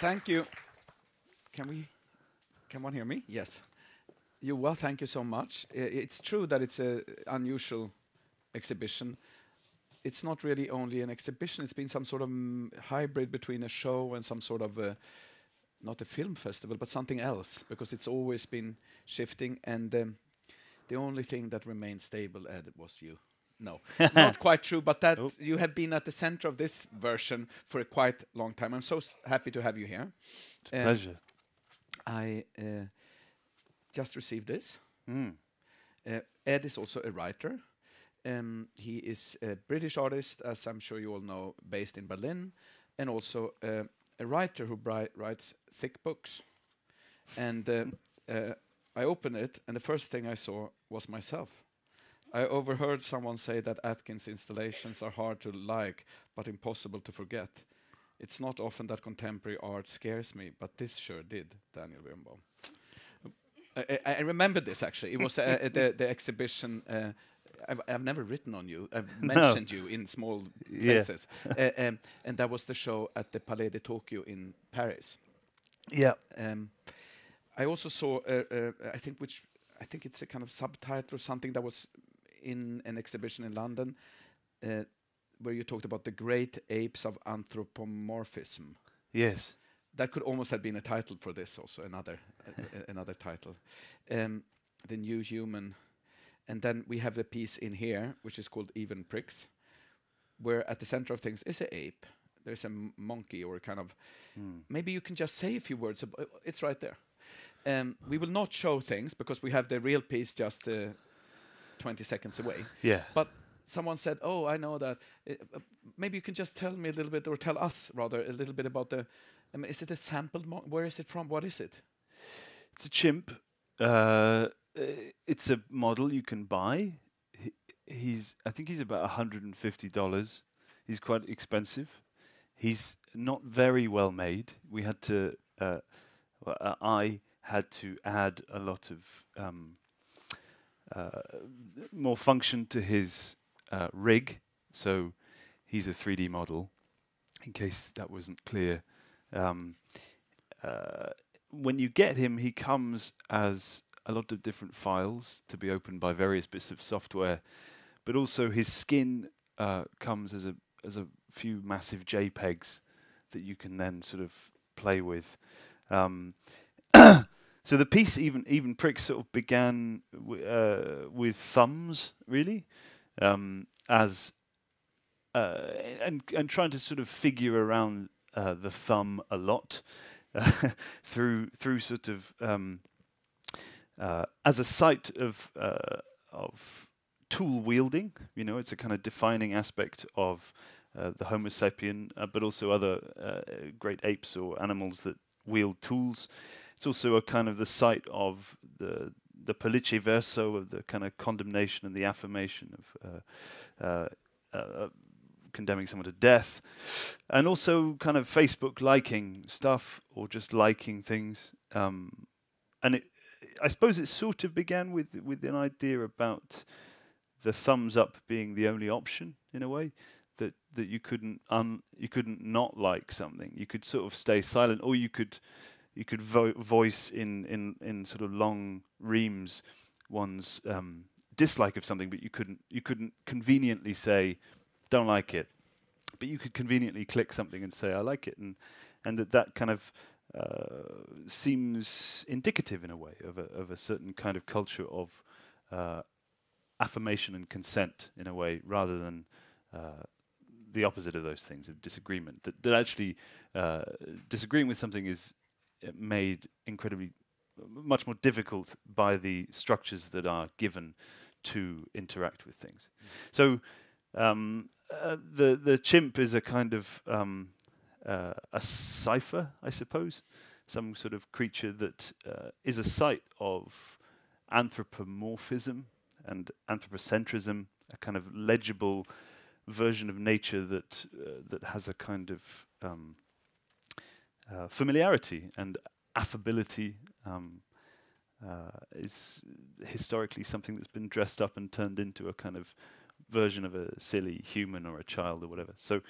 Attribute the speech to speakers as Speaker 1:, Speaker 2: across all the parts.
Speaker 1: thank you. Can we? Can one hear me? Yes. You well, thank you so much. I, it's true that it's an unusual exhibition. It's not really only an exhibition. It's been some sort of hybrid between a show and some sort of a, not a film festival, but something else, because it's always been shifting. And um, the only thing that remained stable, Ed, was you. No, not quite true, but that Oop. you have been at the center of this version for a quite long time. I'm so happy to have you here. It's pleasure. I uh, just received this. Mm. Uh, Ed is also a writer. Um, he is a British artist, as I'm sure you all know, based in Berlin, and also uh, a writer who writes thick books. And uh, uh, I opened it, and the first thing I saw was myself. I overheard someone say that Atkins installations are hard to like, but impossible to forget. It's not often that contemporary art scares me, but this sure did, Daniel Birnbaum. I, I, remember this actually. It was uh, uh, the, the, exhibition. Uh, I've, I've, never written on you. I've mentioned no. you in small places, yeah. uh, um, and that was the show at the Palais de Tokyo in Paris. Yeah. Um, I also saw. Uh, uh, I think which. I think it's a kind of subtitle or something that was in an exhibition in London uh, where you talked about the great apes of anthropomorphism. Yes. That could almost have been a title for this, also another uh, another title, um, the new human, and then we have the piece in here which is called Even Pricks, where at the center of things is an ape, there's a monkey or kind of mm. maybe you can just say a few words about uh, it's right there um, we will not show things because we have the real piece just uh, 20 seconds away. Yeah. But someone said, "Oh, I know that. Eh, uh, maybe you can just tell me a little bit, or tell us rather, a little bit about the. mean, is it a sampled? Where is it from? What is it?
Speaker 2: It's a chimp. Uh, eh, it's a model you can buy. He, he's, I think he's about hundred and fifty dollars. He's quite expensive. He's not very well made. We had to. Uh, well, uh, I had to add a lot of um, uh, more function to his uh, rig. So he's a 3D model, in case that wasn't clear. Um, uh, when you get him, he comes as a lot of different files to be opened by various bits of software, but also his skin uh, comes as a as a few massive JPEGs that you can then sort of play with. Um, So the piece even even pricks sort of began uh, with thumbs really, um, as uh, and and trying to sort of figure around uh, the thumb a lot through through sort of um, uh, as a site of uh, of tool wielding. You know, it's a kind of defining aspect of uh, the Homo sapien, but also other great apes or animals that wield tools. It's also a kind of the site of the the pollice verso of the kind of condemnation and the affirmation of uh, uh, uh, condemning someone to death, and also kind of Facebook liking stuff or just liking things. Um, and it, I suppose it sort of began with with an idea about the thumbs up being the only option in a way that that you couldn't un, you couldn't not like something. You could sort of stay silent, or you could you could vo voice in, in, in sort of long reams one's um, dislike of something, but you couldn't you couldn't conveniently say, "Don't like it," but you could conveniently click something and say, "I like it," and and that that kind of uh, seems indicative in a way of a, of a certain kind of culture of uh, affirmation and consent in a way, rather than uh, the opposite of those things of disagreement. That, that actually uh, disagreeing with something is made incredibly much more difficult by the structures that are given to interact with things. Mm. So um, uh, the the chimp is a kind of um, uh, a cipher, I suppose, some sort of creature that uh, is a site of anthropomorphism and anthropocentrism, a kind of legible version of nature that uh, that has a kind of um, uh, familiarity and affability um, uh, is historically something that's been dressed up and turned into a kind of version of a silly human or a child or whatever. So,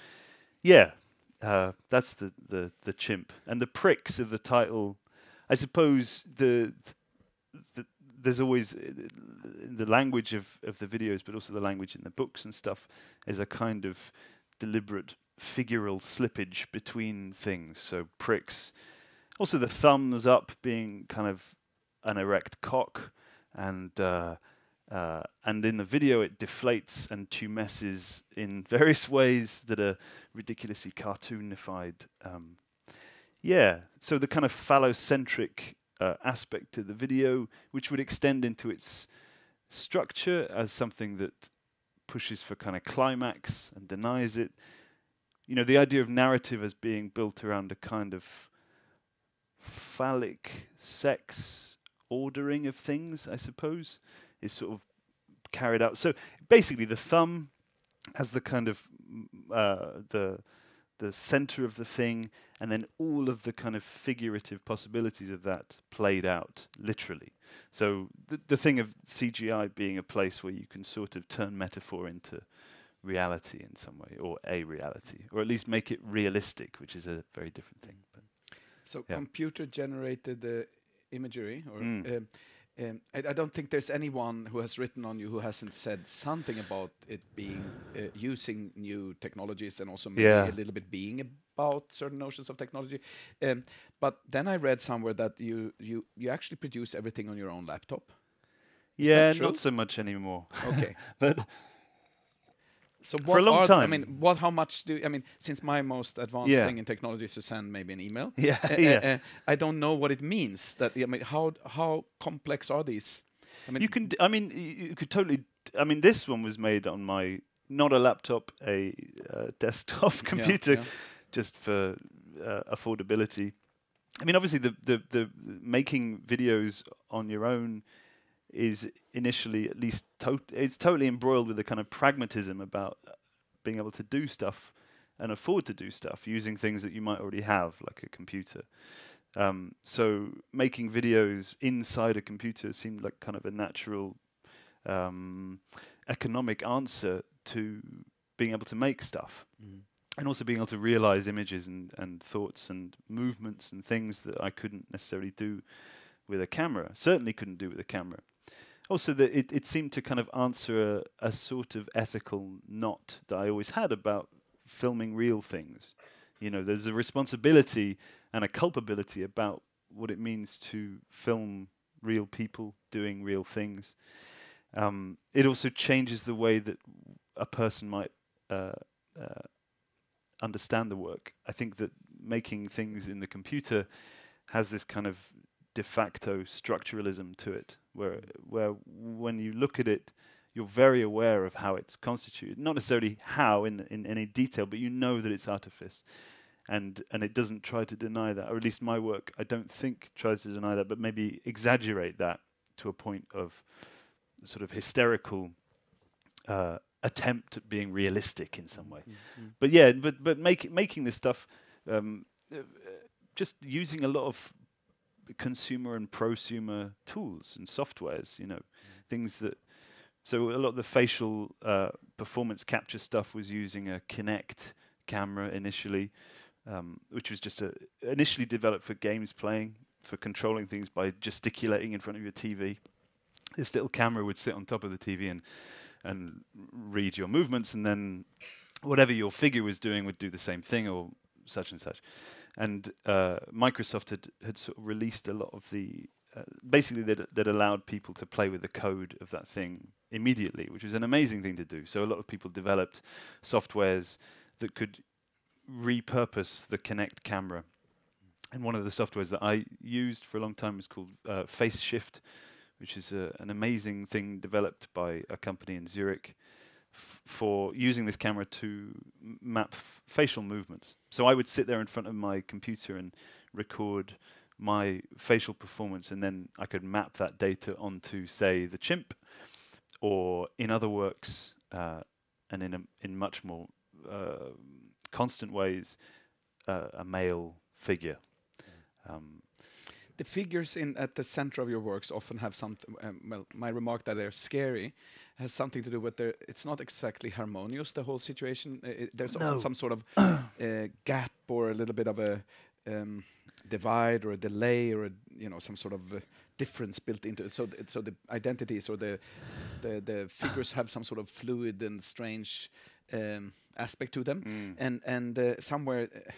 Speaker 2: yeah, uh, that's the, the the chimp and the pricks of the title. I suppose the, the there's always the language of, of the videos, but also the language in the books and stuff is a kind of deliberate figural slippage between things. So pricks. Also, the thumbs up being kind of an erect cock, and uh, uh, and in the video it deflates and tumesces in various ways that are ridiculously cartoonified. Um, yeah, so the kind of phallocentric uh, aspect to the video, which would extend into its structure as something that pushes for kind of climax and denies it, you know, the idea of narrative as being built around a kind of phallic sex ordering of things, I suppose, is sort of carried out. So basically, the thumb as the kind of mm, uh, the the center of the thing, and then all of the kind of figurative possibilities of that played out literally. So the the thing of CGI being a place where you can sort of turn metaphor into reality in some way, or a reality, or at least make it realistic, which is a very different thing. But so yeah.
Speaker 1: computer-generated uh, imagery, or mm. um, um, I, I, don't think there's anyone who has written on you who hasn't said something about it being uh, using new technologies and also maybe yeah. a little bit being about certain notions of technology. Um, but then I read somewhere that you you you actually produce everything on your own laptop.
Speaker 2: Is yeah, not so much anymore. Okay, but so for a long time. I mean,
Speaker 1: what? How much do I mean? Since my most advanced yeah. thing in technology is to send maybe an email. Yeah, uh, yeah. Uh,
Speaker 2: uh, I don't know what it means. That I mean, how how complex are these? I mean, you can. I mean, you could totally. I mean, this one was made on my not a laptop, a desktop computer, yeah, yeah. just for uh, affordability. I mean, obviously, the, the the making videos on your own is initially at least to it's totally embroiled with a kind of pragmatism about being able to do stuff and afford to do stuff using things that you might already have, like a computer. Um, so making videos inside a computer seemed like kind of a natural um, economic answer to being able to make stuff. Mm. And also being able to realize images and, and thoughts and movements and things that I couldn't necessarily do with a camera. Certainly couldn't do with a camera also that it, it seemed to kind of answer a, a sort of ethical knot that I always had about filming real things. You know, there's a responsibility and a culpability about what it means to film real people doing real things. Um, it also changes the way that a person might uh, uh, understand the work. I think that making things in the computer has this kind of de facto structuralism to it where, where when you look at it, you're very aware of how it's constituted. Not necessarily how in, in any detail, but you know that it's artifice. And, and it doesn't try to deny that, or at least my work, I don't think, tries to deny that, but maybe exaggerate that to a point of sort of hysterical uh, attempt at being realistic in some way. Mm -hmm. But yeah, but, but making making this stuff, um, uh, just using a lot of consumer and prosumer tools and softwares, you know, mm. things that. So a lot of the facial uh, performance capture stuff was using a Kinect camera initially, um, which was just a, initially developed for games playing, for controlling things by gesticulating in front of your TV. This little camera would sit on top of the TV and and read your movements, and then whatever your figure was doing would do the same thing or such and such and uh, Microsoft had had sort of released a lot of the uh, basically that that allowed people to play with the code of that thing immediately, which was an amazing thing to do. So a lot of people developed softwares that could repurpose the Kinect camera. And one of the softwares that I used for a long time was called uh, Face Shift, which is uh, an amazing thing developed by a company in Zurich for using this camera to map facial movements. So I would sit there in front of my computer and record my facial performance, and then I could map that data onto, say, the chimp, or in other works, uh, and in a, in much more uh, constant ways, uh, a male figure. Mm. Um,
Speaker 1: the figures in at the center of your works often have something. Um, well, my remark that they're scary has something to do with it's not exactly harmonious, the whole situation. there's no. often some sort of uh, gap or a little bit of a um, divide or a delay or, a, you know, some sort of uh, difference built into it. So, th so the identities or the, the, the figures have some sort of fluid and strange um, aspect to them. Mm. And, and uh, somewhere uh,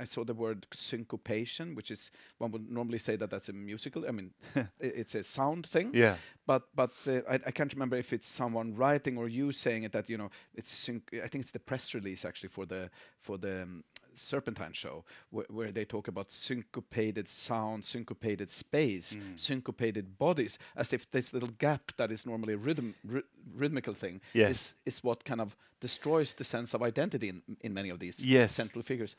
Speaker 1: I saw the word syncopation, which is one would normally say that that's a musical. I mean, it's a sound thing. Yeah. But but uh, I, I, can't remember if it's someone writing or you saying it that you know it's I think it's the press release actually for the for the um, Serpentine show wh where they talk about syncopated sound, syncopated space, mm. syncopated bodies, as if this little gap that is normally rhythm ry rhythmical thing yes. is is what kind of destroys the sense of identity in in many of these yes.
Speaker 2: central figures.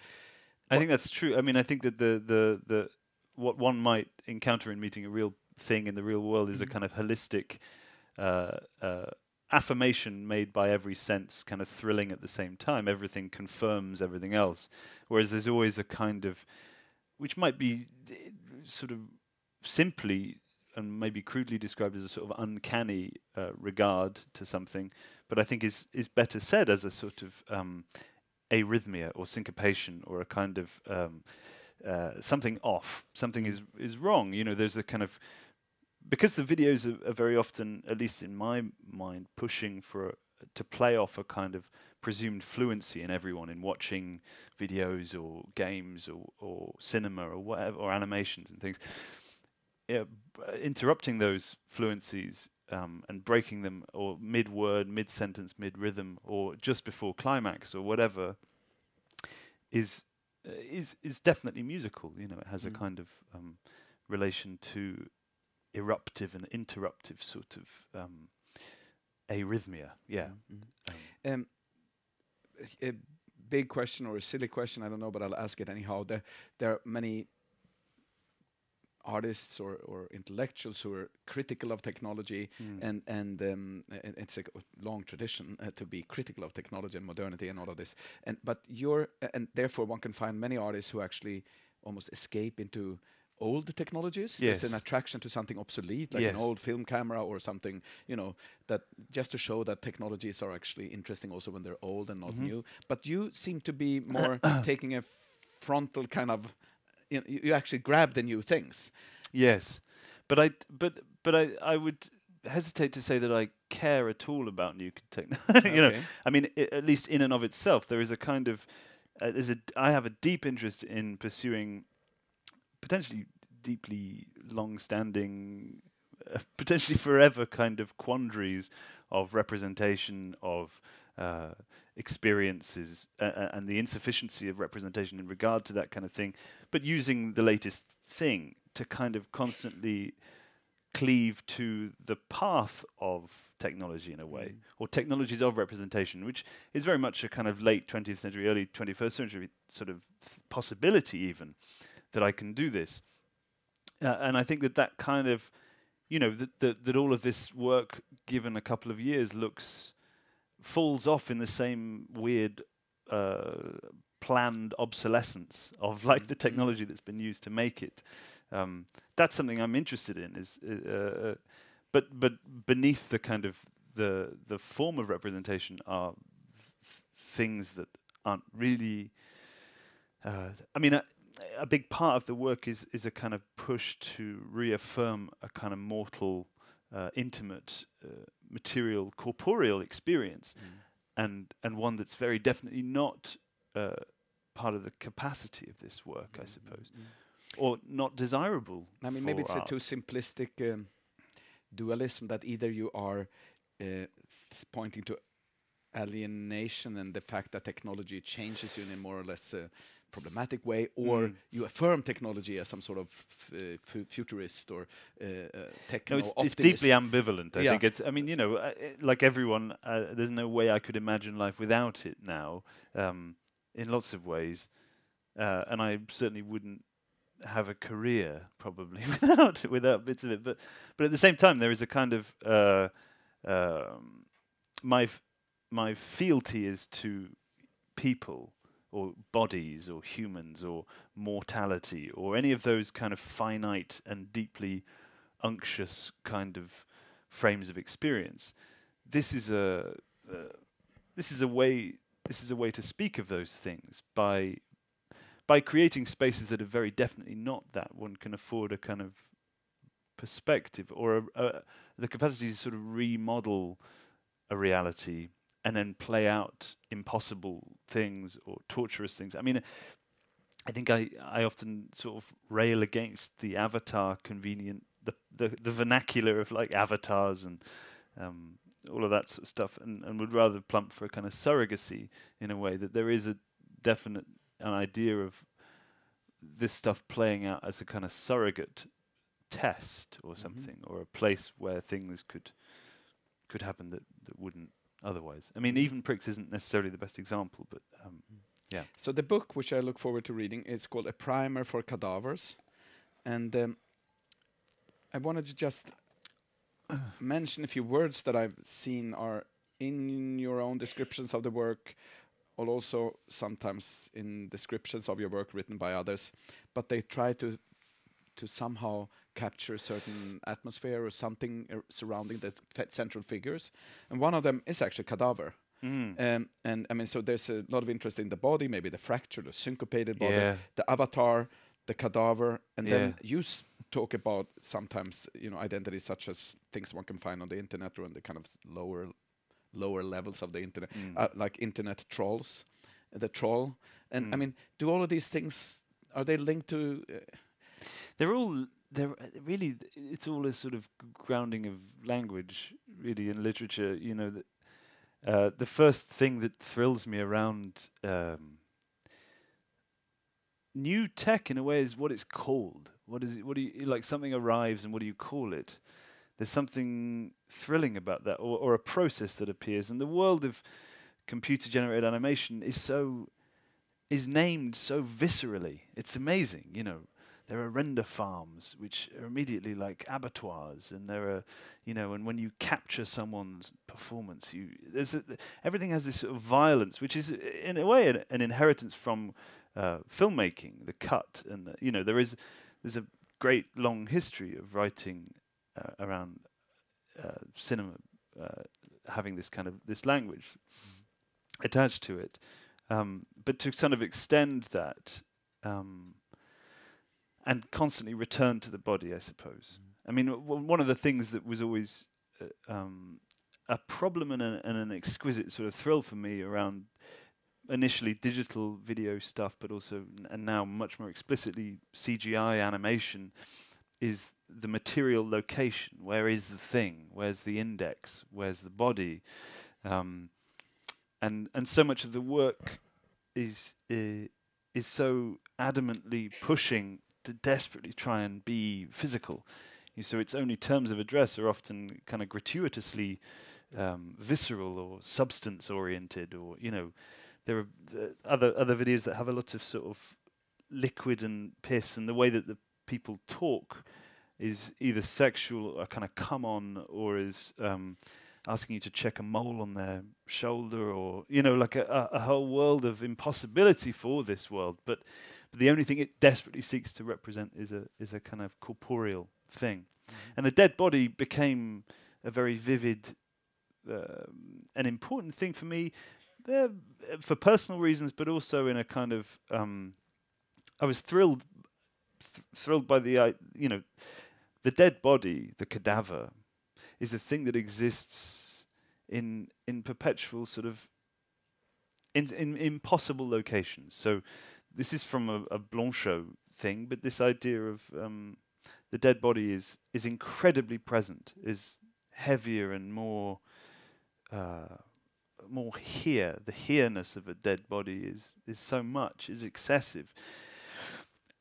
Speaker 2: I think that's true. I mean, I think that the the the what one might encounter in meeting a real thing in the real world is mm -hmm. a mm-hmm. kind of holistic uh, uh, affirmation made by every sense, kind of thrilling at the same time. Everything confirms everything else, whereas there's always a kind of which might be eh, sort of simply and maybe crudely described as a sort of uncanny uh, regard to something, but I think is is better said as a sort of um, arrhythmia or syncopation or a kind of um, uh, something off, something is is wrong. You know, there's a kind of because the videos are, are very often, at least in my mind, pushing for to play off a kind of presumed fluency in everyone in watching videos or games or, or cinema or whatever or animations and things. Yeah, interrupting those fluencies um, and breaking them or mid word, mid sentence, mid rhythm, or just before climax or whatever is uh, is is definitely musical. You know, it has mm. a kind of um, relation to eruptive and interruptive sort of um, arrhythmia. Yeah.
Speaker 1: Mm. mm. Um, um, a big question or a silly question, I don't know, but I'll ask it anyhow. There, there are many artists or, or intellectuals who are critical of technology, mm. and and um, it's a long tradition uh, to be critical of technology and modernity and all of this. And but you're and therefore one can find many artists who actually almost escape into old technologies. Yes. There's an attraction to something obsolete, like yes. an old film camera or something, you know, that just to show that technologies are actually interesting also when they're old and not mm -hmm. new. But you seem to be more taking a frontal kind of you,
Speaker 2: you actually grab the new things. Yes, but I but but I I would hesitate to say that I care at all about new technology. you know, I mean, it, at least in and of itself, there is a kind of uh, there's a I have a deep interest in pursuing potentially deeply long-standing, uh, potentially forever kind of quandaries of representation of uh, experiences uh, uh, and the insufficiency of representation in regard to that kind of thing, but using the latest thing to kind of constantly cleave to the path of technology in a way, mm. or technologies of representation, which is very much a kind of late 20th century, early 21st century sort of possibility, even that I can do this. Uh, and I think that that kind of, you know, that, that that all of this work, given a couple of years, looks falls off in the same weird uh, planned obsolescence of like the mm-hmm. technology that's been used to make it. Um, that's something I'm interested in. Is uh, uh but but beneath the kind of the the form of representation are things that aren't really. Uh, I mean, a, a, big part of the work is is a kind of push to reaffirm a kind of mortal uh, intimate, uh, material, corporeal experience, mm. and and one that's very definitely not uh, part of the capacity of this work, mm. I mm, suppose, mm. or not desirable. I mean, maybe it's art. a too simplistic um, dualism
Speaker 1: that either you are uh, pointing to alienation and the fact that technology changes you in a more or less uh, problematic way, or mm. you affirm technology as some sort of uh, futurist or uh, uh, techno. No, it's, it's, deeply ambivalent. I yeah. think it's. I mean, you know, uh, uh,
Speaker 2: like everyone, uh, there's no way I could imagine life without it now, um, in lots of ways, uh, and I certainly wouldn't have a career probably without without bits of it. But but at the same time, there is a kind of um, my my fealty is to people or bodies or humans or mortality or any of those kind of finite and deeply unctuous kind of frames of experience. This is a uh, this is a way this is a way to speak of those things by by creating spaces that are very definitely not that one can afford a kind of perspective or a, a, the capacity to sort of remodel a reality and then play out impossible things or torturous things. I mean, I think I, I often sort of rail against the avatar convenient the the, the vernacular of like avatars and um, all of that sort of stuff, and, and would rather plump for a kind of surrogacy in a way that there is a definite an idea of this stuff playing out as a kind of surrogate test or mm -hmm. something, or a place where things could could happen that, that wouldn't otherwise. I mean, mm. even Pricks isn't necessarily the best example, but um, yeah.
Speaker 1: So the book which I look forward to reading is called A Primer for Cadavers, and um, I wanted to just mention a few words that I've seen are in your own descriptions of the work, or also sometimes in descriptions of your work written by others, but they try to to somehow capture certain atmosphere or something uh, surrounding the central figures. And one of them is actually cadaver. Mm. Um, and I mean, so there's a lot of interest in the body, maybe the fractured or syncopated body, yeah. the avatar, the cadaver, and yeah. then you talk about sometimes you know identities such as things one can find on the internet or on the kind of lower lower levels of the internet, mm. uh, like internet trolls, the troll, and mm. I hmm. mean, do all of these things are they linked to? Uh,
Speaker 2: they're all there really it's all a sort of grounding of language really in literature you know the, uh, the first thing that thrills me around um, new tech in a way is what it's called what is it what do you like something arrives and what do you call it there's something thrilling about that or, or a process that appears and the world of computer generated animation is so is named so viscerally it's amazing you know there are render farms, which are immediately like abattoirs, and there are, you know, and when you capture someone's performance, you there's a, everything has this sort of violence, which is in a way an, an inheritance from uh, filmmaking, the cut, and the, you know, there is there's a great long history of writing uh, around uh, cinema uh, having this kind of this language mm. attached to it, um, but to kind of extend that. Um, and constantly return to the body, I suppose. Mm. I mean, one of the things that was always uh, um, a problem and, a, and, an exquisite sort of thrill for me around initially digital video stuff, but also and now much more explicitly CGI animation is the material location. Where is the thing? Where's the index? Where's the body? Um, and and so much of the work is uh, is so adamantly pushing to desperately try and be physical. So its only terms of address are often kind of gratuitously um, visceral or substance oriented, or you know, there are uh, other other videos that have a lot of sort of liquid and piss, and the way that the people talk is either sexual or uh, kind of come on, or is um, asking you to check a mole on their shoulder, or you know, like a, a, a whole world of impossibility for this world, but but the only thing it desperately seeks to represent is a is a kind of corporeal thing, mm-hmm. and the dead body became a very vivid, uh, um, an important thing for me, uh, for personal reasons, but also in a kind of um, I was thrilled, th- thrilled by the uh, you know, the dead body, the cadaver, is a thing that exists in in perpetual sort of in, in impossible locations. So this is from a, a Blanchot thing, but this idea of um, the dead body is is incredibly present, is heavier and more uh, more here. The here-ness of a dead body is is so much, is excessive,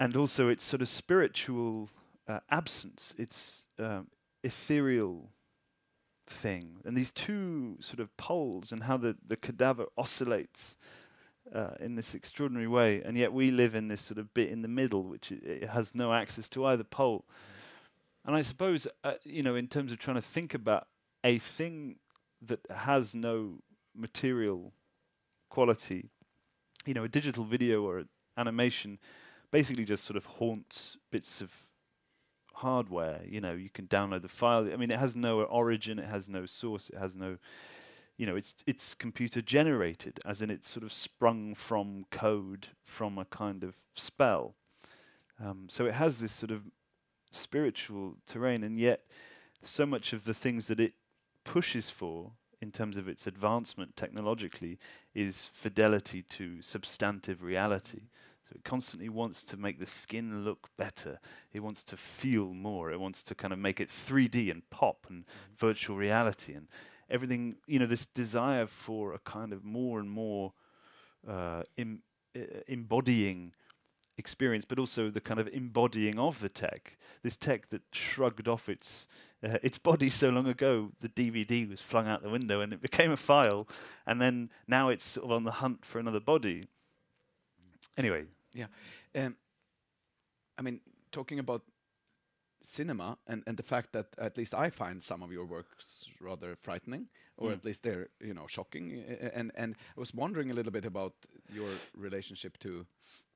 Speaker 2: and also its sort of spiritual uh, absence, its um, ethereal thing, and these two sort of poles, and how the the cadaver oscillates uh, in this extraordinary way, and yet we live in this sort of bit in the middle, which has no access to either pole. And I suppose, uh, you know, in terms of trying to think about a thing that has no material quality, you know, a digital video or an animation basically just sort of haunts bits of hardware. You know, you can download the file. I mean, it has no origin, it has no source, it has no you know, it's it's computer generated, as in it's sort of sprung from code from a kind of spell. Um, so it has this sort of spiritual terrain, and yet so much of the things that it pushes for in terms of its advancement technologically is fidelity to substantive reality. So it constantly wants to make the skin look better. It wants to feel more. It wants to kind of make it 3D and pop and mm -hmm. virtual reality and everything, you know, this desire for a kind of more and more uh, em embodying experience, but also the kind of embodying of the tech. This tech that shrugged off its uh, its body so long ago, the DVD was flung out the window and it became a file, and then now it's sort of on the hunt for another body. Anyway, yeah, um, I mean,
Speaker 1: talking about cinema and, and the fact that at least I find some of your works rather frightening or mm. at least they're you know shocking and and I was wondering a little bit about your relationship to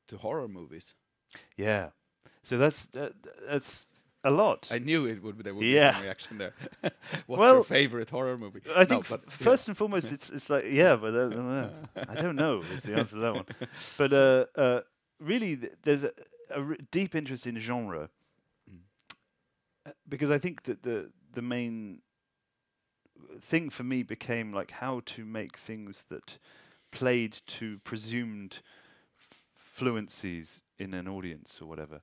Speaker 1: to horror movies
Speaker 2: yeah so that's that, that's a lot I knew it would there would yeah. be some reaction there what's well, your favorite horror movie I think first yeah. and foremost it's it's like yeah but uh, uh, I don't know is the answer to that one but uh, uh, really th there's a, a r a deep interest in genre because I think that the the main thing for me became like how to make things that played to presumed fluencies in an audience or whatever,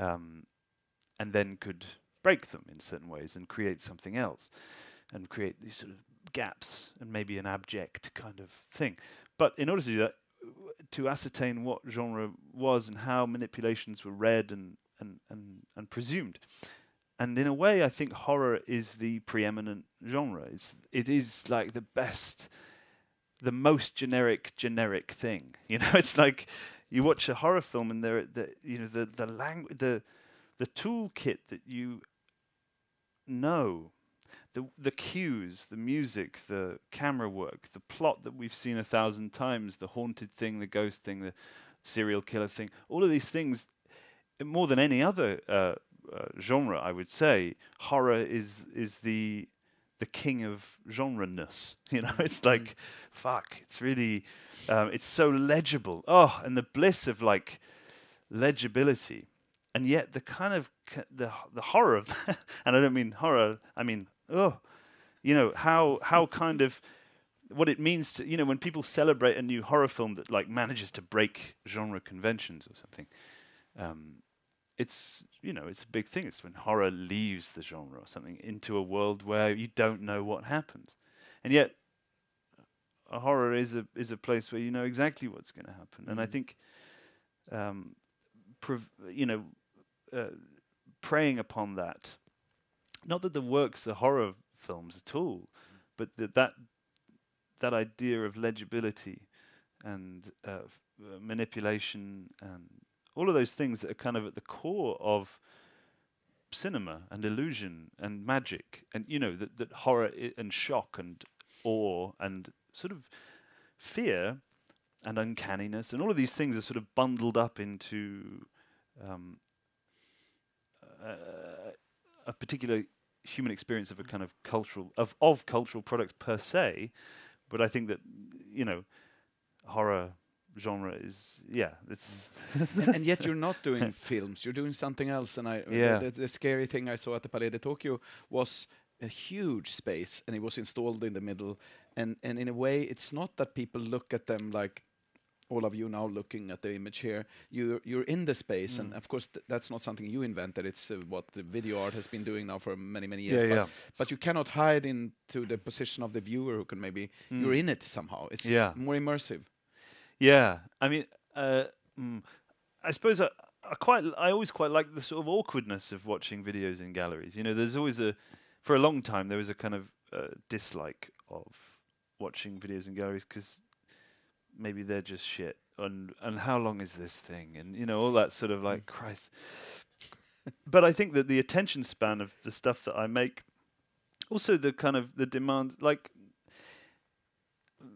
Speaker 2: um, and then could break them in certain ways and create something else, and create these sort of gaps and maybe an abject kind of thing. But in order to do that, to ascertain what genre was and how manipulations were read and and and, and presumed, and in a way, I think horror is the preeminent genre. It's it is like the best, the most generic generic thing. You know, it's like you watch a horror film and there, the you know the the language the the toolkit that you know, the the cues, the music, the camera work, the plot that we've seen a thousand times, the haunted thing, the ghost thing, the serial killer thing, all of these things, more than any other. Uh, uh, genre, I would say horror is is the the king of genre-ness. You know, it's mm. like, fuck, it's really, um, it's so legible. Oh, and the bliss of like legibility, and yet the kind of the the horror of that, and I don't mean horror, I mean oh, you know how how mm. kind of what it means to you know when people celebrate a new horror film that like manages to break genre conventions or something. Um, it's you know it's a big thing. It's when horror leaves the genre or something into a world where you don't know what happens, and yet a horror is a is a place where you know exactly what's going to happen. Mm. And I mm. think, um, you know, uh, preying upon that, not that the works are horror films at all, mm. but that that that idea of legibility and uh, uh manipulation and all of those things that are kind of at the core of cinema and illusion and magic and you know that, that horror and shock and awe and sort of fear and uncanniness and all of these things are sort of bundled up into um, a, uh, a particular human experience of a kind of cultural of of cultural products per se but i think that you know horror genre is yeah it's and, and, yet you're not doing films you're doing
Speaker 1: something else and i yeah. the, the scary thing i saw at the palais de tokyo was a huge space and it was installed in the middle and and in a way it's not that people look at them like all of you now looking at the image here, you're you're in the space, mm. and of course th that's not something you invented. It's uh, what the video art has been doing now for many many years. Yeah, but, yeah. but, you cannot hide into the position of the viewer who can maybe mm. you're in it somehow. It's yeah. more immersive.
Speaker 2: Yeah, I mean, uh, mm, I suppose I, I quite I always quite like the sort of awkwardness of watching videos in galleries. You know, there's always a for a long time there was a kind of uh, dislike of watching videos in galleries because maybe they're just shit and and how long is this thing and you know all that sort of like mm. Christ. but I think that the attention span of the stuff that I make, also the kind of the demand like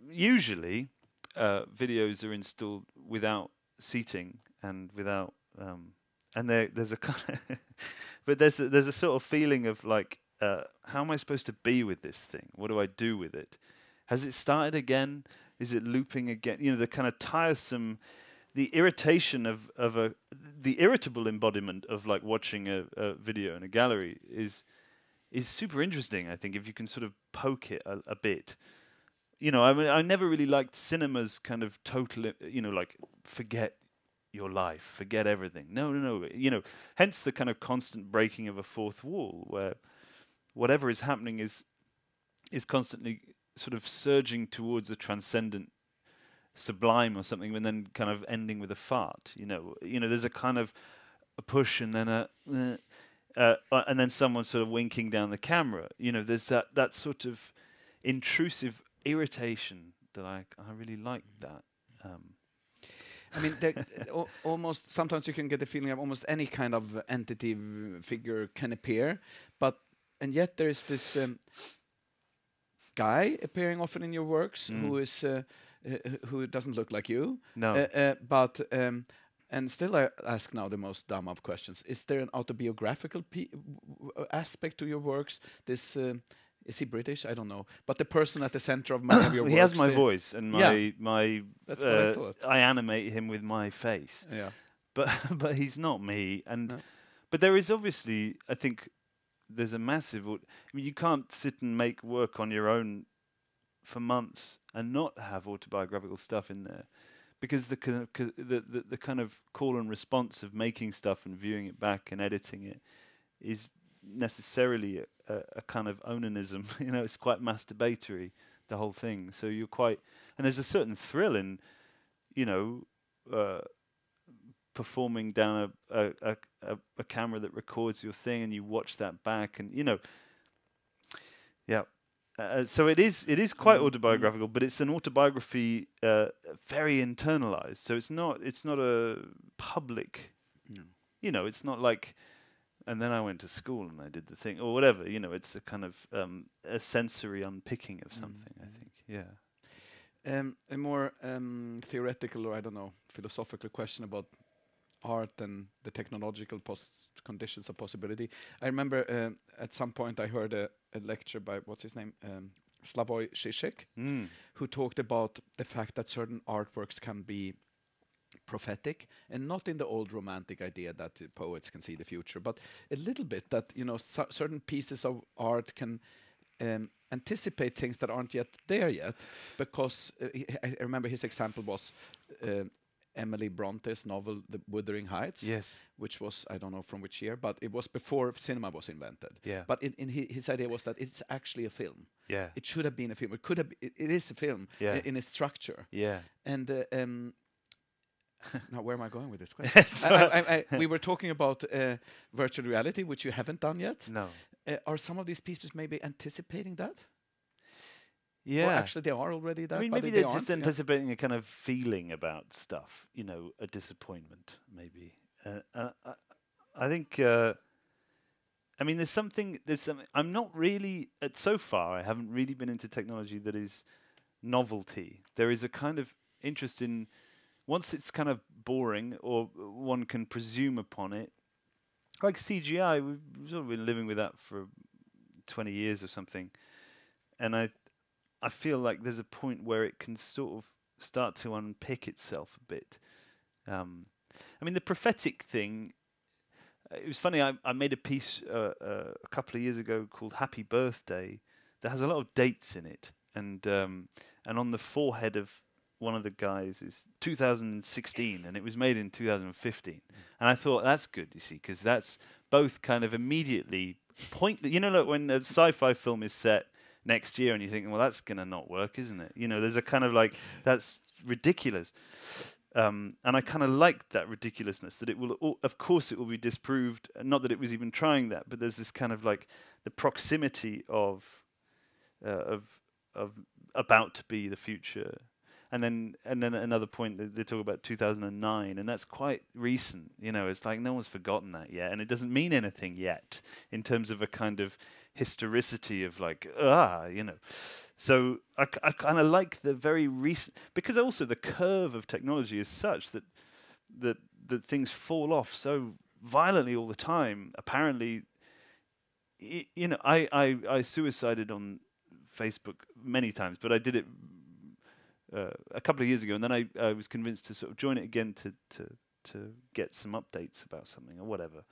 Speaker 2: usually uh, videos are installed without seating and without um, and there there's a kind of but there's a, there's a sort of feeling of like uh, how am I supposed to be with this thing? What do I do with it? Has it started again? Is it looping again? You know the kind of tiresome, the irritation of of a the irritable embodiment of like watching a, a video in a gallery is is super interesting. I think if you can sort of poke it a, a bit you know, I mean, I never really liked cinema's kind of total, you know, like forget your life, forget everything. No, no, no. You know, hence the kind of constant breaking of a fourth wall, where whatever is happening is is constantly sort of surging towards a transcendent sublime or something and then kind of ending with a fart you know you know there's a kind of a push and then a uh, uh, and then someone sort of winking down the camera you know there's that that sort of intrusive irritation that I I really like that. Um, I mean, almost sometimes you can get the feeling of almost any kind
Speaker 1: of entity figure can appear, but and yet there is this um, guy appearing often in your works mm. who is uh, uh, who doesn't look like you. No, uh, uh, but. Um, and still, I ask now the most dumb of questions. Is there an autobiographical aspect to your works? This um, is he
Speaker 2: British? I don't know. But the person at the center of my he has my voice and my yeah. my. That's uh, what I uh, thought. I animate him with my face. Yeah. But but he's not me, and no. but there is obviously I think there's a massive. I mean, you can't sit and make work on your own for months and not have autobiographical stuff in there, because the kind of, the, the the kind of call and response of making stuff and viewing it back and editing it is necessarily a, a, kind of onanism. you know, it's quite masturbatory, the whole thing. So you're quite, and there's a certain thrill in, you know, uh, performing down a, a a, a camera that records your thing, and you watch that back, and you know, yeah. Uh, uh so it is it is quite mm-hmm. autobiographical, but it's an autobiography uh, very internalized. So it's not it's not a public. No. You know, it's not like and then I went to school and I did the thing or whatever. You know, it's a kind of um, a sensory unpicking of mm, something. Mm. I think, yeah.
Speaker 1: Um, a more um, theoretical or I don't know philosophical question about art and the technological conditions of possibility. I remember uh, at some point I heard a, a lecture by what's his name. Um, Slavoj Žižek, mm. who talked about the fact that certain artworks can be prophetic and not in the old romantic idea that poets can see the future, but a little bit that you know certain pieces of art can um, anticipate things that aren't yet there yet. Because uh, I remember his example was. Uh, Emily Bronte's novel *The Wuthering Heights*, yes, which was I don't know from which year, but it was before cinema was invented. Yeah. But in, in his, his idea was that it's actually a film. Yeah. It should have been a film. It could have. It, it is a film yeah. in, in its structure. Yeah. And uh, um, now, where am I going with this question? so I, I, we were talking about uh, virtual reality, which you haven't done yet. No. Uh, are some of these pieces maybe anticipating
Speaker 2: that? Yeah. Or actually, they are already that. I mean, maybe they they're just anticipating yeah. a kind of feeling about stuff, you know, a disappointment, maybe. Uh, uh, uh I think. Uh, I mean, there's something. There's something. I'm not really. At so far, I haven't really been into technology that is novelty. There is a kind of interest in once it's kind of boring or one can presume upon it, like CGI, we've sort of been living with that for 20 years or something. And I, I feel like there's a point where it can sort of start to unpick itself a bit. Um, I mean, the prophetic thing. It was funny. I, I made a piece uh, uh, a couple of years ago called "Happy Birthday" that has a lot of dates in it, and um, and on the forehead of one of the guys is 2016 and it was made in 2015 and i thought that's good you see because that's both kind of immediately point you know like when a sci-fi film is set next year and you're thinking well that's going to not work isn't it you know there's a kind of like that's ridiculous um, and I kind of liked that ridiculousness that it will, of course, it will be disproved. Not that it was even trying that, but there's this kind of like the proximity of, uh, of, of about to be the future and then and then another point they, they, talk about 2009 and that's quite recent you know it's like no one's forgotten that yet and it doesn't mean anything yet in terms of a kind of historicity of like ah you know so i, I kind of like the very recent because also the curve of technology is such that that that things fall off so violently all the time apparently you know I, I i suicided on facebook many times but i did it uh, a couple of years ago, and then I, I was convinced to sort of join it again to to to get some updates about something or whatever,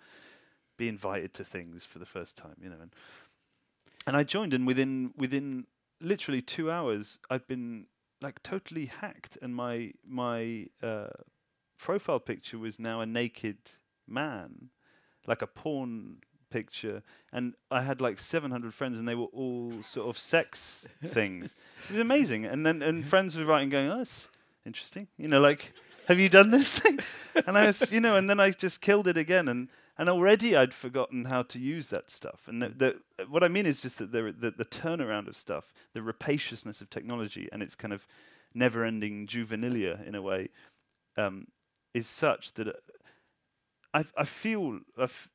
Speaker 2: be invited to things for the first time, you know, and and I joined, and within within literally two hours, I'd been like totally hacked, and my my uh, profile picture was now a naked man, like a porn picture, and I had like 700 friends, and they were all sort of sex things. It was amazing. And then and friends were writing, going, "Oh, that's interesting," you know, like, "Have you done this thing?" and I was, you know, and then I just killed it again, and and already I'd forgotten how to use that stuff. And the, the, what I mean is just that the, the, the turnaround of stuff, the rapaciousness of technology, and its kind of never-ending juvenilia in a way, um, is such that I, I feel I f-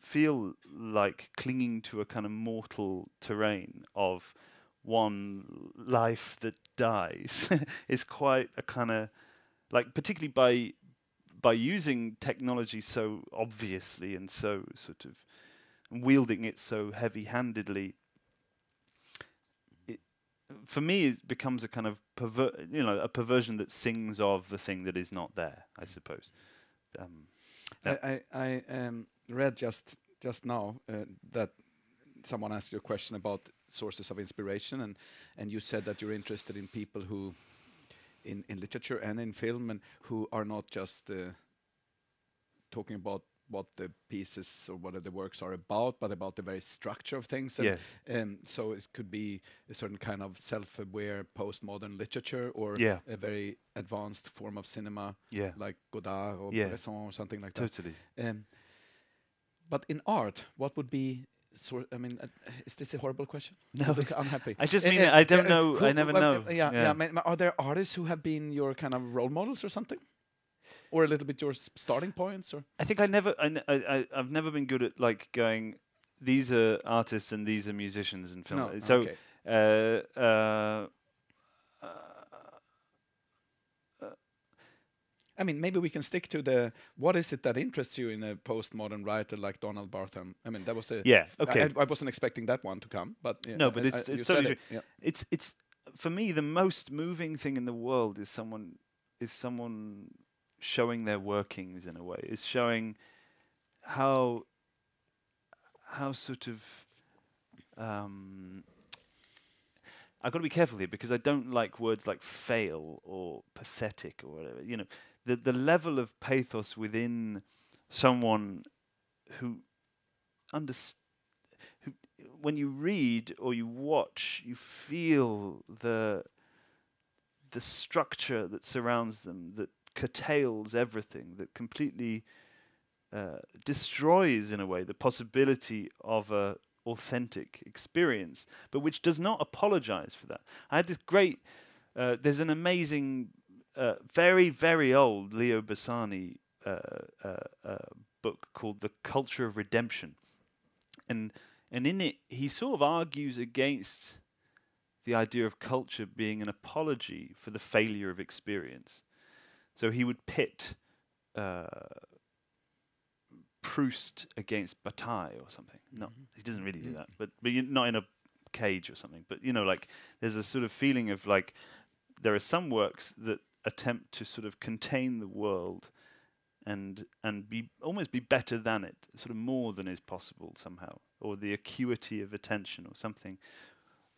Speaker 2: feel like clinging to a kind of mortal terrain of one life that dies is quite a kind of like particularly by by using technology so obviously and so sort of wielding it so heavy-handedly for me it becomes a kind of perver- you know a perversion that sings of the thing that is not there i suppose um, I,
Speaker 1: I, I um, read just just now uh, that someone asked you a question about sources of inspiration, and and you said that you're interested in people who, in in literature and in film, and who are not just uh, talking about what the pieces or what the works are about, but about the very structure of things. And, yes. And um, so it could be a certain kind of self-aware postmodern literature or yeah. a very advanced form of cinema, yeah. like Godard or yeah. Bresson or something like totally. that. Totally. Um, but in art, what would be sort I mean, uh, is this a horrible question? No, I'm
Speaker 2: happy. I just uh, mean uh, I don't uh, know. I never well, know. Yeah, yeah. yeah I
Speaker 1: mean, are there artists who have been your kind of role models or something? or a little bit your starting points? Or
Speaker 2: I think I never, I, I, I've never been good at like going. These are artists and these are musicians and film. No, oh, so, okay. Uh, uh, uh,
Speaker 1: I mean, maybe we can stick to the what is it that interests you in a postmodern writer like Donald Bartham? I mean, that was a yeah. Okay, I, I wasn't expecting that one to come, but yeah, no, but I, it's I, it's, so yeah.
Speaker 2: it's it's for me the most moving thing in the world is someone is someone showing their workings in a way. is showing how how sort of um, I've got to be careful here because I don't like words like fail or pathetic or whatever. You know, the the level of pathos within someone who understands when you read or you watch, you feel the the structure that surrounds them that curtails everything, that completely uh, destroys, in a way, the possibility of a authentic experience, but which does not apologize for that. I had this great. Uh, there's an amazing, uh, very very old Leo Bassani uh, uh, uh, book called The Culture of Redemption, and and in it he sort of argues against the idea of culture being an apology for the failure of experience. So he would pit uh, Proust against Bataille or something. Mm -hmm. No, mm-hmm. he doesn't really do mm. that, but, but not in a cage or something. But you know, like there's a sort of feeling of like there are some works that attempt to sort of contain the world and and be almost be better than it, sort of more than is possible somehow, or the acuity of attention or something.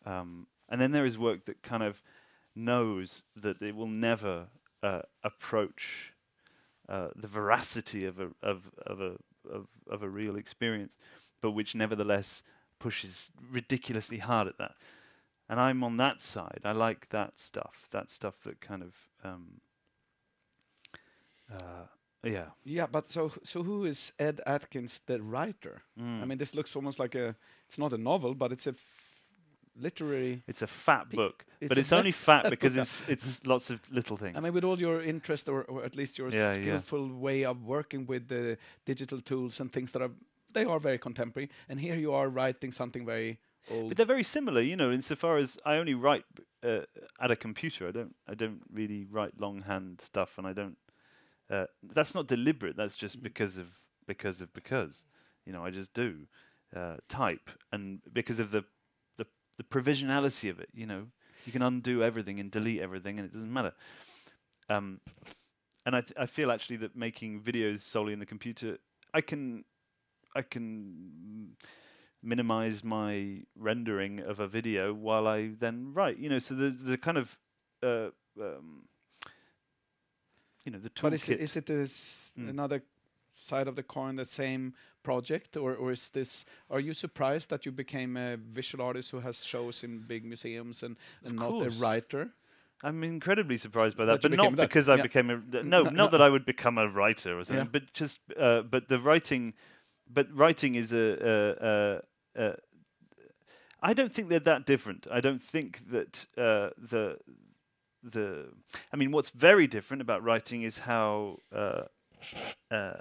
Speaker 2: Um, and then there is work that kind of knows that it will never uh, approach uh, the veracity of a, of, of, a, of, of a real experience, but which nevertheless pushes ridiculously hard at that. And I'm on that side. I like that stuff, that stuff that kind of. Um, uh, yeah.
Speaker 1: Yeah, but so so who is Ed Atkins, the writer? Mm. I mean, this looks almost like a. It's not a novel, but it's a literary. It's a
Speaker 2: fat book, it's but it's only fat because it's it's lots of little things.
Speaker 1: I mean, with all your interest, or, or at least your yeah, skillful yeah. way of working with the digital tools and things that are they are very contemporary, and here you are writing something very
Speaker 2: old. But they're very similar, you know, insofar as I only write uh, at a computer. I don't I don't really write longhand stuff, and I don't. Uh, that's not deliberate. That's just mm-hmm. because of because of because, you know, I just do. Uh, type, and because of the the provisionality of it. You know, you can undo everything and delete everything, and it doesn't matter. Um, and I, th- I feel actually that making videos solely in the computer, I can, I can minimize my rendering of a video while I then write. You know, so there's the kind of uh, um, you know the toolkit. But is it, is it
Speaker 1: mm. another side of the coin? The same project, or, or is this? Are you surprised that you became a visual artist who has shows in
Speaker 2: big museums and, and not a writer? I'm incredibly surprised by that, that but not because that, I yeah. became a no, no not no. that I would become a writer or something, yeah. but just uh, but the writing, but writing is a. a, a, a I don't think they're that different. I don't think that uh, the the I mean, what's very different about writing is how uh, uh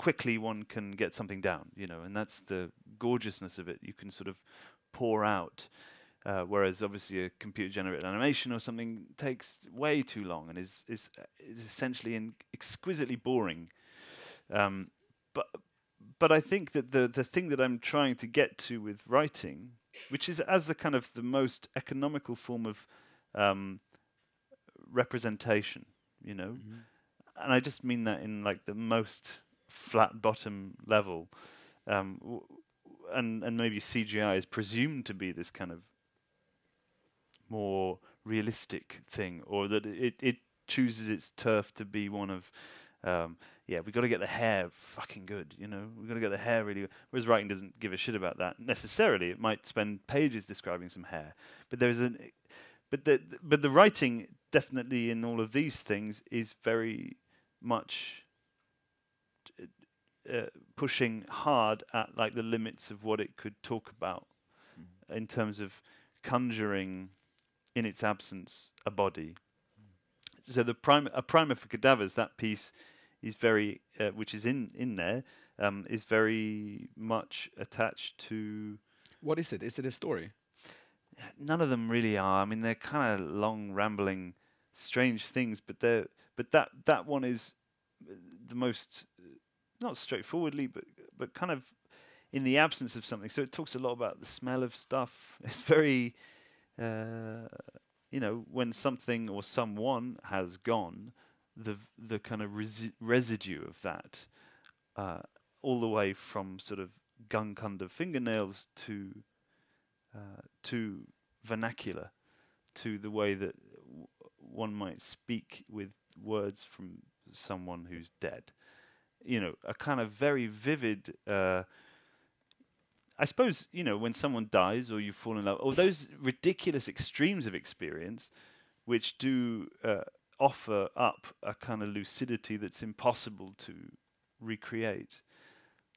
Speaker 2: quickly one can get something down, you know, and that's the gorgeousness of it. You can sort of pour out. Uh, whereas obviously a computer-generated animation or something takes way too long and is is, is essentially exquisitely boring. Um, but but I think that the the thing that I'm trying to get to with writing, which is as the kind of the most economical form of um, representation, you know, mm -hmm. and I just mean that in like the most flat bottom level. Um, and and maybe CGI is presumed to be this kind of more realistic thing, or that it it chooses its turf to be one of um, yeah, we got to get the hair fucking good, you know. We got to get the hair really. Good. Whereas writing doesn't give a shit about that necessarily. It might spend pages describing some hair, but there's an, but the but the writing definitely in all of these things is very much uh, pushing hard at like the limits of what it could talk about mm. in terms of conjuring in its absence a body. Mm. So the prime a primer for cadavers that piece is very uh, which is in in there um, is very much attached to.
Speaker 1: What is it? Is it a story?
Speaker 2: None of them really are. I mean, they're kind of long, rambling, strange things, but they're but that that one is uh, the most uh, not straightforwardly, but but kind of in the absence of something. So it talks a lot about the smell of stuff. It's very, uh, you know, when something or someone has gone, the the kind of resi residue of that, uh, all the way from sort of gunk under fingernails to uh, to vernacular, to the way that one might speak with words from someone who's dead you know, a kind of very vivid. Uh, I suppose you know when someone dies or you fall in love, or those ridiculous extremes of experience, which do uh, offer up a kind of lucidity that's impossible to recreate.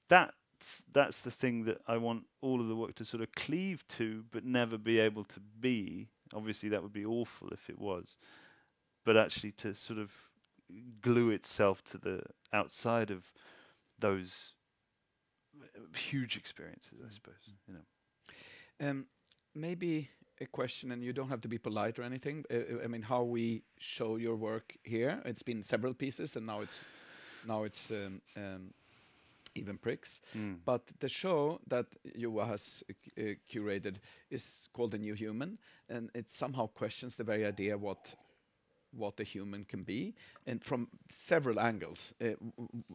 Speaker 2: That's that's the thing that I want all of the work to sort of cleave to, but never be able to be. Obviously, that would be awful if it was. But actually, to sort of glue itself to the outside of those uh, huge experiences, I suppose. Mm. You know,
Speaker 1: um, maybe a question, and you don't have to be polite or anything. Uh, I mean, how we show your work here? It's been several pieces, and now it's now it's um, um, even pricks. Mm. But the show that Joa has uh, uh curated is called The New Human, and it somehow questions the very idea what what the human can be, and from several angles. Uh,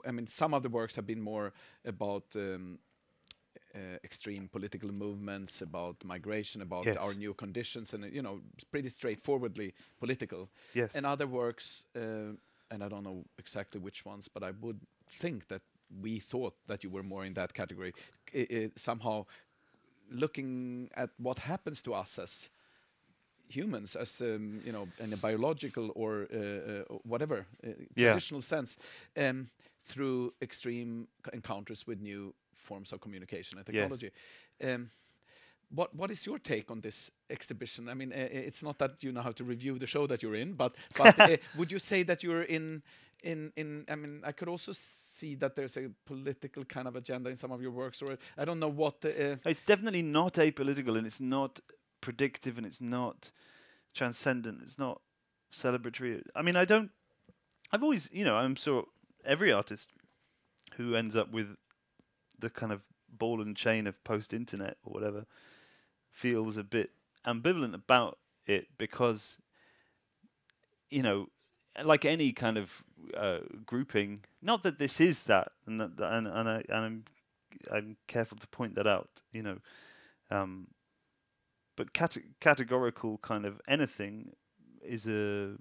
Speaker 1: I mean, some of the works have been more about um, uh, extreme political movements, about migration, about yes. our new conditions, and uh, you know, pretty straightforwardly political. Yes. And other works, uh, and I don't know exactly which ones, but I would think that we thought that you were more in that category. somehow looking at what happens to us as humans as um, you know in a biological or uh, uh, whatever uh, traditional sense um, through extreme encounters with new forms of communication and technology. Yes. Um, what what is your take on this exhibition? I mean, it's not that you know how to review the show that you're in, but but would you say that you're in? in in I mean I could also see that there's a political kind of agenda in
Speaker 2: some of your works or I don't know what the, uh, it's definitely not apolitical and it's not predictive and it's not transcendent. It's not celebratory. I mean, I don't. I've always, you know, I'm sure every artist who ends up with the kind of ball and chain of post-internet or whatever feels a bit ambivalent about it because, you know, like any kind of uh, grouping, not that this is that, and that, and and, I, and I'm I'm careful to point that out. You know, um, but cate- categorical kind of anything is a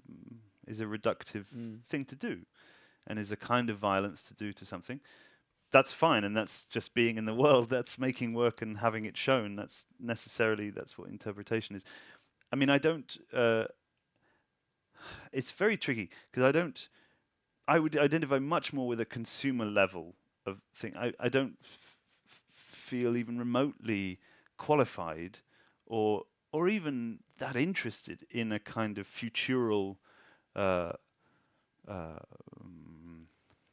Speaker 2: is a reductive mm. thing to do, and is a kind of violence to do to something. That's fine, and that's just being in the world. That's making work and having it shown. That's necessarily that's what interpretation is. I mean, I don't. Uh, it's very tricky because I don't. I would identify much more with a consumer level of thing. I I don't f- feel even remotely qualified or or even that interested in a kind of futural uh, uh,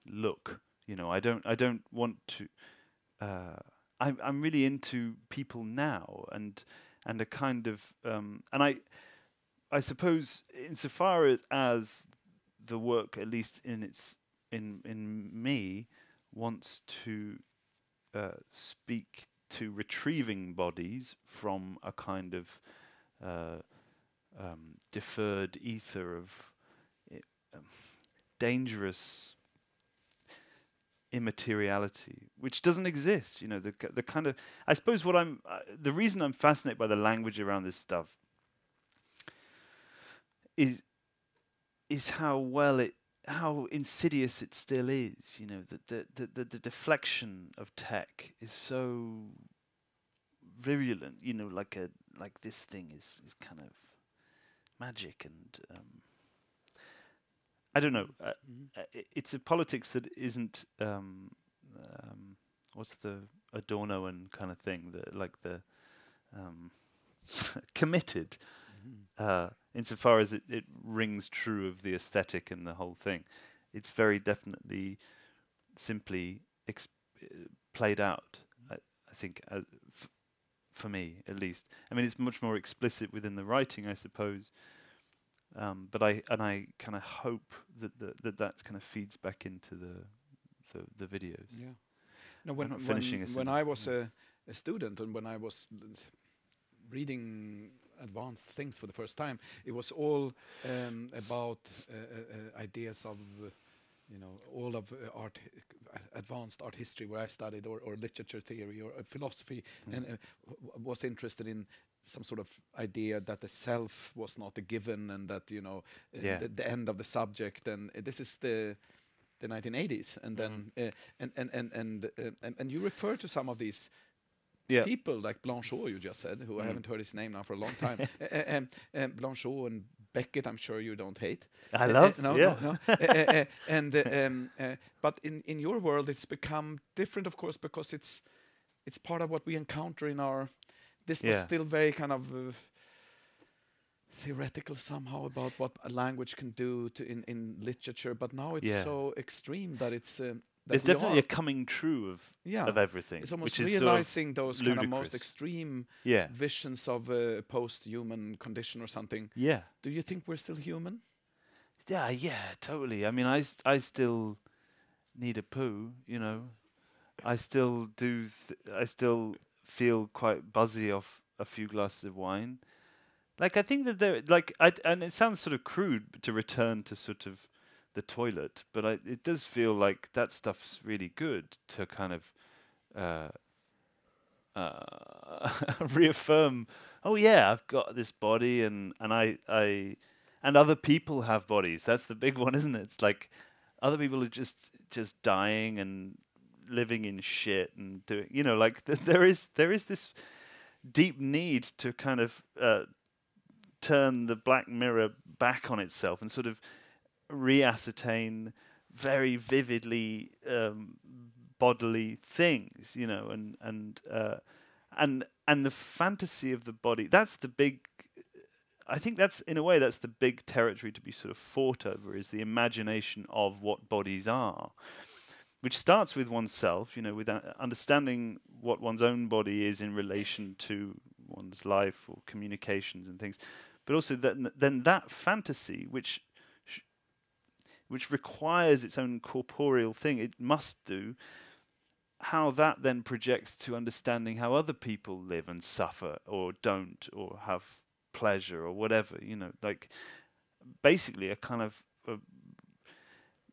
Speaker 2: look. You know, I don't I don't want to. Uh, I'm I'm really into people now and and a kind of um, and I I suppose insofar as the work, at least in its in in me, wants to uh, speak to retrieving bodies from a kind of uh, um, deferred ether of eh, um, dangerous immateriality, which doesn't exist. You know, the the kind of I suppose what I'm uh, the reason I'm fascinated by the language around this stuff is is how well it how insidious it still is. You know, the the the, the deflection of tech is so virulent. You know, like a like this thing is is kind of magic and. Um, I don't know. Uh, mm -hmm. It's a politics that isn't um, um, what's the Adorno and kind of thing, that like the um, committed. Mm -hmm. uh, insofar as it, it rings true of the aesthetic and the whole thing. It's very definitely simply played out, I, I think, uh, for me at least. I mean, it's much more explicit within the writing, I suppose. Um, but I and I kind of hope that the, that that kind of feeds back into the the, the videos. Yeah. No, when when, when I
Speaker 1: was a, a student and when I was reading advanced things for the first time. It was all um, about uh, uh, uh, ideas of you know all of uh, art advanced art history where I studied or, or literature theory or uh, philosophy mm. and uh, was interested in some sort of idea that the self was not a given and that you know uh, yeah. the, the, end of the subject and this is the the 1980s and mm. then hmm. and and and and, and and you refer to some of these yeah. people like Blanchot, you just said, who mm. I haven't heard his name now for a long time, um, um, Blanchot and Beckett, I'm sure you don't hate. I eh, love. Uh, no, yeah. no, no, and um, but in in your world, it's become different, of course, because it's it's part of what we encounter in our. This yeah. was still very kind of uh, theoretical somehow about what a language can do in, in literature, but now it's yeah. so extreme that it's um, there's definitely are. a coming true of
Speaker 2: yeah. of everything. It's almost realizing sort of those ludicrous. kind of most
Speaker 1: extreme yeah. visions of a post-human condition or something. Yeah. Do you think we're still human? Yeah, yeah,
Speaker 2: totally. I mean, I I still need a poo, you know. I still do. I still feel quite buzzy off a few glasses of wine. Like I think that there, like I, and it sounds sort of crude to return to sort of the toilet. But I, it does feel like that stuff's really good to kind of uh, uh, reaffirm. Oh yeah, I've got this body, and and I I and other people have bodies. That's the big one, isn't it? It's like other people are just just dying and living in shit and doing you know like th there is there is this deep need to kind of uh, turn the black mirror back on itself and sort of reascertain very vividly um, bodily things, you know, and and uh, and and the fantasy of the body. That's the big. I think that's in a way that's the big territory to be sort of fought over is the imagination of what bodies are, which starts with oneself, you know, with uh, understanding what one's own body is in relation to one's life or communications and things, but also that, then that fantasy which which requires its own corporeal thing, it must do, how that then projects to understanding how other people live and suffer or don't or have pleasure or whatever, you know, like basically a kind of. A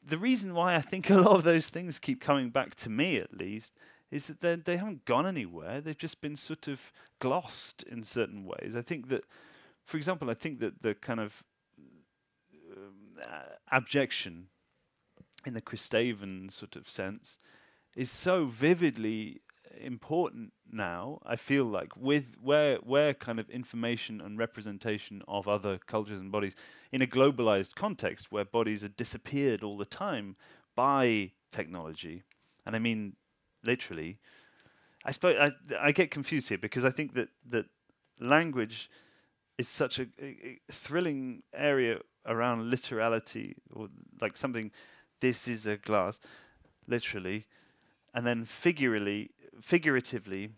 Speaker 2: the reason why I think a lot of those things keep coming back to me, at least, is that they they haven't gone anywhere. They've just been sort of glossed in certain ways. I think that, for example, I think that the kind of uh, abjection in the Christavan sort of sense is so vividly important now. I feel like with where where kind of information and representation of other cultures and bodies in a globalized context where bodies are disappeared all the time by technology, and I mean literally. I suppose I, I get confused here because I think that that language is such a, a, a thrilling area around literality or like something this is a glass literally and then figuratively figuratively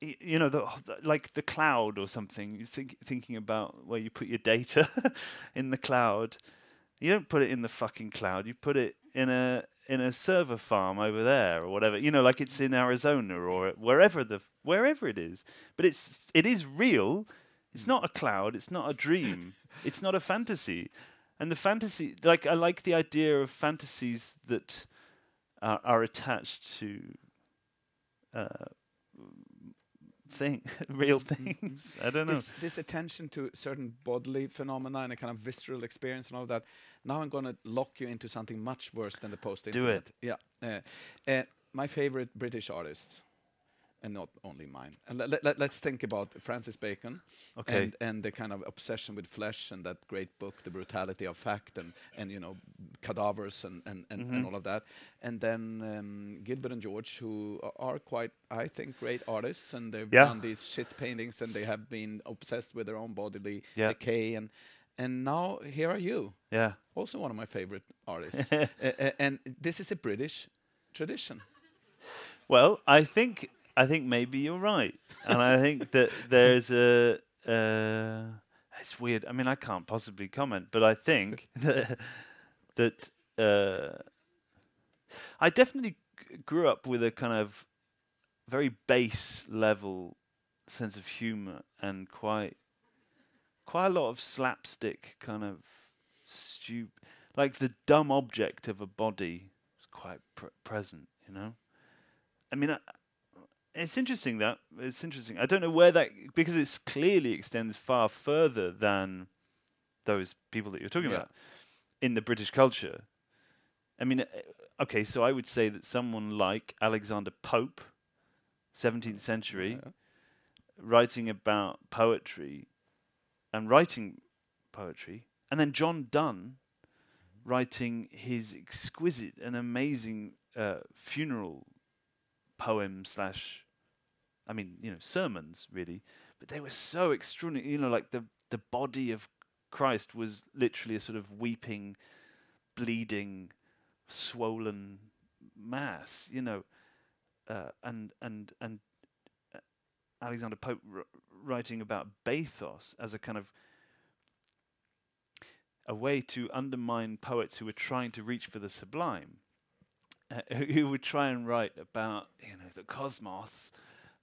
Speaker 2: you know the, like the cloud or something you think thinking about where you put your data in the cloud you don't put it in the fucking cloud you put it in a in a server farm over there or whatever you know like it's in Arizona or wherever the wherever it is but it's it is real it's not a cloud it's not a dream it's not a fantasy, and the fantasy like I like the idea of fantasies that are attached to uh, thing, real mm-hmm. things. I don't know. This,
Speaker 1: this, attention to certain bodily phenomena and a kind of visceral experience and all that. Now I'm going to lock you into something much worse than the post-internet. Do it. Yeah. Uh, uh my favorite British artists and not only mine. And let, us let, think about Francis Bacon okay. and, and the kind of obsession with flesh and that great book, The Brutality of Fact, and, and you know, cadavers and, and, and, mm -hmm. and mm-hmm. all of that. And then um, Gilbert and George, who are quite, I think, great artists, and they've yeah. done these shit paintings, and they have been obsessed with their own bodily yeah. decay. And, and now here are you. Yeah. Also one of my favorite
Speaker 2: artists. uh,
Speaker 1: and this is a British tradition.
Speaker 2: Well, I think I think maybe you're right, and I think that there's a. Uh, it's weird. I mean, I can't possibly comment, but I think that, that uh, I definitely g- grew up with a kind of very base level sense of humor and quite quite a lot of slapstick kind of stupid like the dumb object of a body is quite pr- present you know i mean I, it's interesting that it's interesting. I don't know where that because it clearly extends far further than those people that you're talking yeah. about in the British culture. I mean, uh, okay, so I would say that someone like Alexander Pope, 17th century, yeah. writing about poetry and writing poetry, and then John Donne writing his exquisite and amazing uh, funeral poem slash I mean, you know, sermons really, but they were so extraordinary. You know, like the the body of Christ was literally a sort of weeping, bleeding, swollen mass. You know, uh, and and and uh, Alexander Pope writing about bathos as a kind of a way to undermine poets who were trying to reach for the sublime, uh, who would try and write about you know the cosmos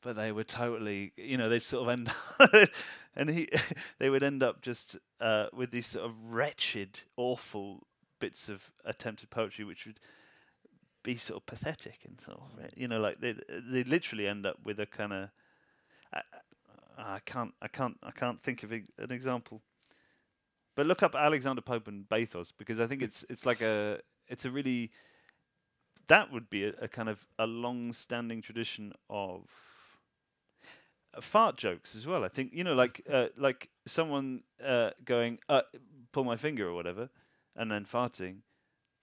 Speaker 2: but they were totally, you know, they sort of end, and he, they would end up just uh, with these sort of wretched, awful bits of attempted poetry, which would be sort of pathetic and sort of, you know, like they they literally end up with a kind of, I, I, can't, I can't, I can't think of an example, but look up Alexander Pope and Bathos because I think it's it's like a it's a really that would be a, a kind of a long-standing tradition of fart jokes as well. I think you know, like uh, like someone uh, going uh, pull my finger or whatever, and then farting.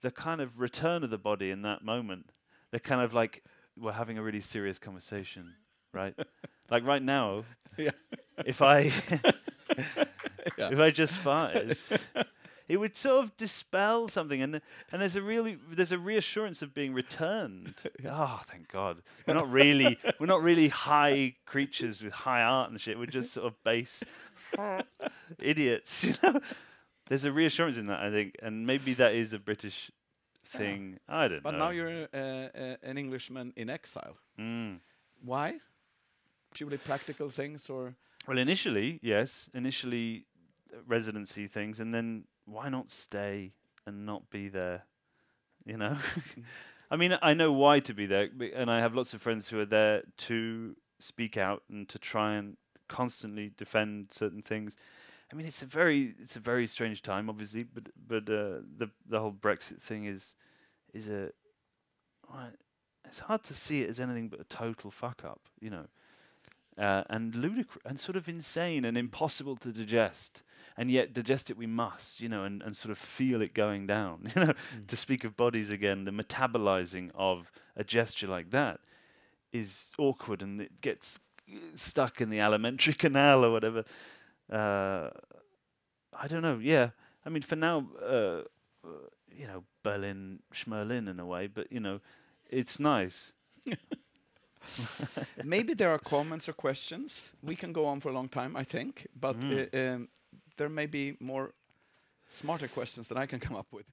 Speaker 2: The kind of return of the body in that moment. The kind of like we're having a really serious conversation, right? like right now, yeah. if I yeah. if I just farted it would sort of dispel something, and and there's a really there's a reassurance of being returned. oh, thank God, we're not really we're not really high creatures with high art and shit. We're just sort of base idiots. You know, there's a reassurance in that I think, and maybe that is a British thing. Yeah. I don't but know. But now
Speaker 1: you're uh, uh, an Englishman in exile. Mm. Why? Purely practical things, or
Speaker 2: well, initially, yes, initially residency things, and then why not stay and not be there? You know, I mean, I know why to be there, and I have lots of friends who are there to speak out and to try and constantly defend certain things. I mean, it's a very it's a very strange time, obviously, but but uh, the the whole Brexit thing is is a it's hard to see it as anything but a total fuck up, you know, uh, and ludicrous and sort of insane and impossible to digest and yet digest it we must, you know, and, and sort of feel it going down. You know, mm. to speak of bodies again, the metabolizing of a gesture like that is awkward and it gets uh, stuck in the alimentary canal or whatever. Uh, I don't know. Yeah, I mean, for now, uh, uh you know, Berlin Schmerlin in a way, but you know, it's nice.
Speaker 1: Maybe there are comments or questions. We can go on
Speaker 2: for a long time, I think. But mm. uh, um, there may be more smarter questions than I can come up with.